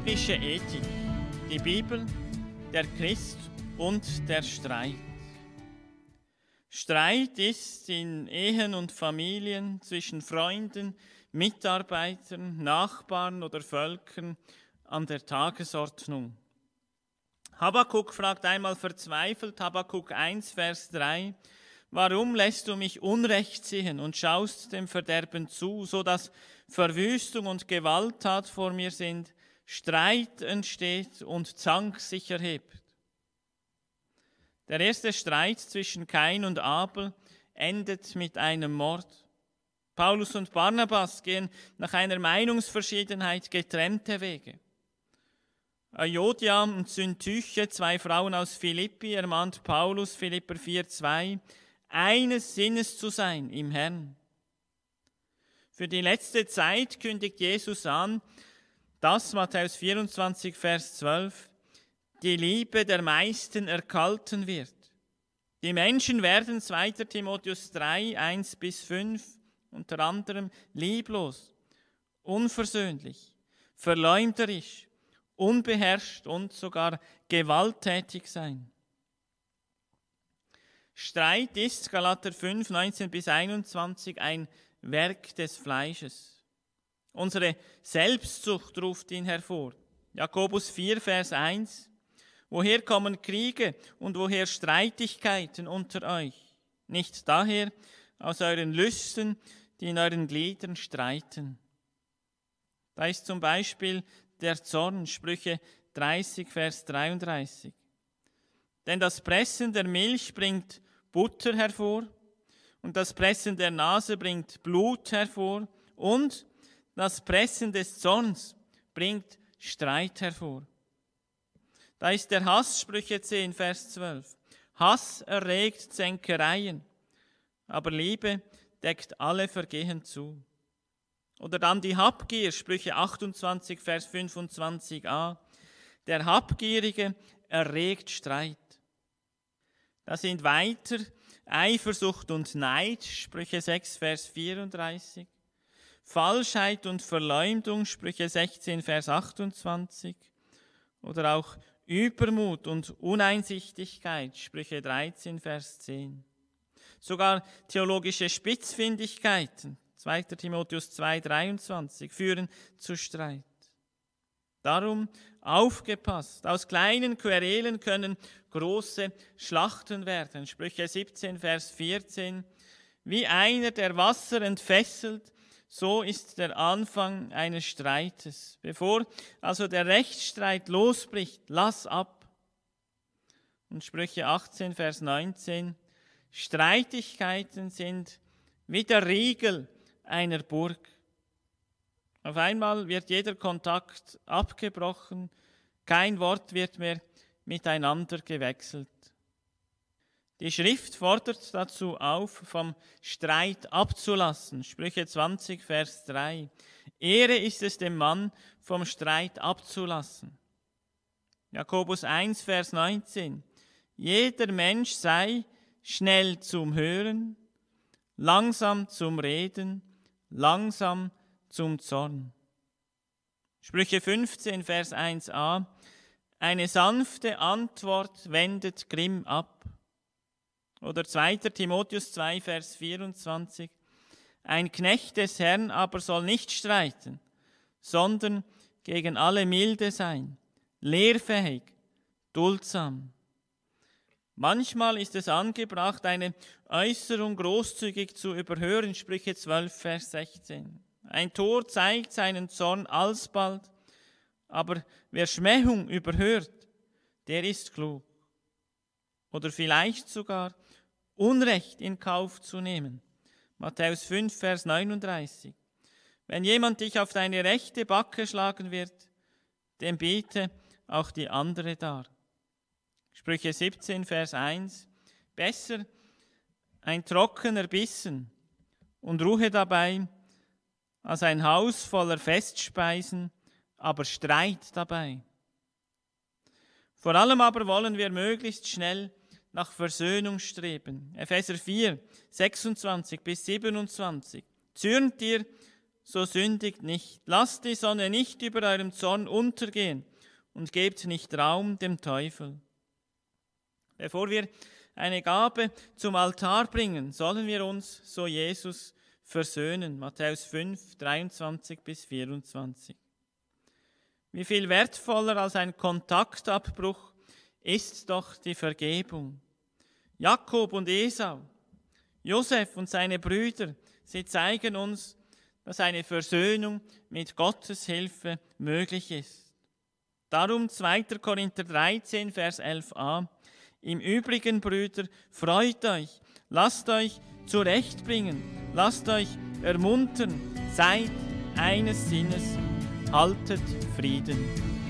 biblische Ethik, die Bibel, der Christ und der Streit. Streit ist in Ehen und Familien zwischen Freunden, Mitarbeitern, Nachbarn oder Völkern an der Tagesordnung. Habakuk fragt einmal verzweifelt, Habakuk 1, Vers 3, Warum lässt du mich Unrecht sehen und schaust dem Verderben zu, so dass Verwüstung und Gewalttat vor mir sind, Streit entsteht und Zank sich erhebt. Der erste Streit zwischen Kain und Abel endet mit einem Mord. Paulus und Barnabas gehen nach einer Meinungsverschiedenheit getrennte Wege. Ajodia und Syntyche, zwei Frauen aus Philippi, ermahnt Paulus, Philipper 4,2, eines Sinnes zu sein im Herrn. Für die letzte Zeit kündigt Jesus an, das Matthäus 24, Vers 12, die Liebe der meisten erkalten wird. Die Menschen werden 2. Timotheus 3, 1 bis 5 unter anderem lieblos, unversöhnlich, verleumderisch, unbeherrscht und sogar gewalttätig sein. Streit ist, Galater 5, 19 bis 21, ein Werk des Fleisches. Unsere Selbstsucht ruft ihn hervor. Jakobus 4, Vers 1. Woher kommen Kriege und woher Streitigkeiten unter euch? Nicht daher aus euren Lüsten, die in euren Gliedern streiten. Da ist zum Beispiel der Zorn, Sprüche 30, Vers 33. Denn das Pressen der Milch bringt Butter hervor und das Pressen der Nase bringt Blut hervor und das Pressen des Zorns bringt Streit hervor. Da ist der Hass, Sprüche 10, Vers 12. Hass erregt Zänkereien, aber Liebe deckt alle Vergehen zu. Oder dann die Habgier, Sprüche 28, Vers 25a. Der Habgierige erregt Streit. Da sind weiter Eifersucht und Neid, Sprüche 6, Vers 34. Falschheit und Verleumdung, Sprüche 16, Vers 28, oder auch Übermut und Uneinsichtigkeit, Sprüche 13, Vers 10. Sogar theologische Spitzfindigkeiten, 2. Timotheus 2, 23, führen zu Streit. Darum aufgepasst, aus kleinen Querelen können große Schlachten werden. Sprüche 17, Vers 14. Wie einer, der Wasser entfesselt, so ist der Anfang eines Streites. Bevor also der Rechtsstreit losbricht, lass ab. Und Sprüche 18, Vers 19. Streitigkeiten sind wie der Riegel einer Burg. Auf einmal wird jeder Kontakt abgebrochen, kein Wort wird mehr miteinander gewechselt. Die Schrift fordert dazu auf, vom Streit abzulassen. Sprüche 20, Vers 3. Ehre ist es dem Mann, vom Streit abzulassen. Jakobus 1, Vers 19. Jeder Mensch sei schnell zum Hören, langsam zum Reden, langsam zum Zorn. Sprüche 15, Vers 1a. Eine sanfte Antwort wendet Grimm ab. Oder 2. Timotheus 2, Vers 24. Ein Knecht des Herrn aber soll nicht streiten, sondern gegen alle milde sein, lehrfähig, duldsam. Manchmal ist es angebracht, eine Äußerung großzügig zu überhören, Sprüche 12, Vers 16. Ein Tor zeigt seinen Zorn alsbald, aber wer Schmähung überhört, der ist klug. Oder vielleicht sogar Unrecht in Kauf zu nehmen. Matthäus 5, Vers 39. Wenn jemand dich auf deine rechte Backe schlagen wird, dem bete auch die andere dar. Sprüche 17, Vers 1. Besser ein trockener Bissen und Ruhe dabei, als ein Haus voller Festspeisen, aber Streit dabei. Vor allem aber wollen wir möglichst schnell nach Versöhnung streben. Epheser 4, 26 bis 27. Zürnt ihr, so sündigt nicht. Lasst die Sonne nicht über eurem Zorn untergehen und gebt nicht Raum dem Teufel. Bevor wir eine Gabe zum Altar bringen, sollen wir uns so Jesus versöhnen. Matthäus 5, 23 bis 24. Wie viel wertvoller als ein Kontaktabbruch ist doch die Vergebung. Jakob und Esau, Josef und seine Brüder, sie zeigen uns, dass eine Versöhnung mit Gottes Hilfe möglich ist. Darum 2. Korinther 13, Vers 11a. Im Übrigen, Brüder, freut euch, lasst euch zurechtbringen, lasst euch ermuntern, seid eines Sinnes, haltet Frieden.